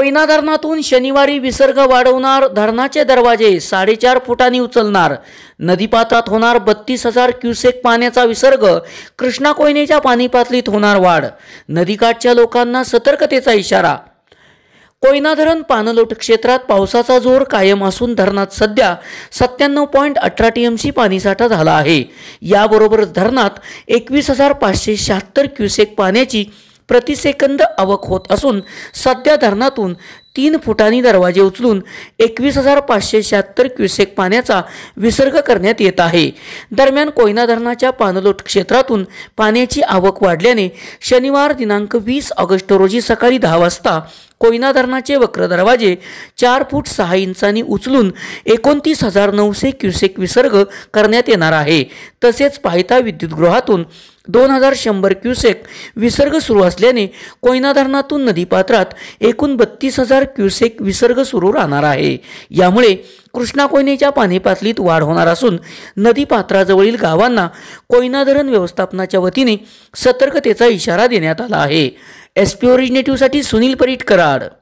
कोयना धरणातून शनिवारी विसर्ग वाढवणार धरणाचे दरवाजे साडेचार फुटांनी उचलणार नदीपात्रात होणार बत्तीस हजार क्युसेक पाण्याचा विसर्ग कृष्णा कोयनेच्या पाणीपातळीत होणार वाढ नदीकाठच्या लोकांना सतर्कतेचा इशारा कोयना धरण पानलोट क्षेत्रात पावसाचा जोर कायम असून धरणात सध्या सत्त्याण्णव पॉईंट अठरा टी एम सी पाणीसाठा झाला आहे याबरोबरच धरणात एकवीस हजार पाचशे शहात्तर क्युसेक पाण्याची प्रतिसेकंद आवक होत असून सध्या धरणातून तीन फुटांनी दरवाजे उचलून एकवीस हजार पाचशे शहात्तर क्युसेक पाण्याचा विसर्ग करण्यात येत आहे दरम्यान कोयना धरणाच्या पानलोट क्षेत्रातून पाण्याची आवक वाढल्याने शनिवार दिनांक वीस ऑगस्ट रोजी सकाळी दहा वाजता कोयना धरणाचे वक्र दरवाजे चार फूट सहा इंचांनी उचलून एकोणतीस हजार नऊशे क्युसेक विसर्ग करण्यात येणार आहे तसेच पायथा विद्युतगृहातून दोन हजार शंभर क्युसेक विसर्ग सुरू असल्याने कोयना धरणातून नदीपात्रात एकूण बत्तीस हजार क्युसेक विसर्ग सुरू राहणार आहे यामुळे कृष्णा कोयनेच्या पाणी पातळीत वाढ होणार असून नदीपात्राजवळील गावांना कोयना धरण व्यवस्थापनाच्या वतीने सतर्कतेचा इशारा देण्यात आला आहे एस ओरिजिनेटिव्हसाठी सुनील परीट कराड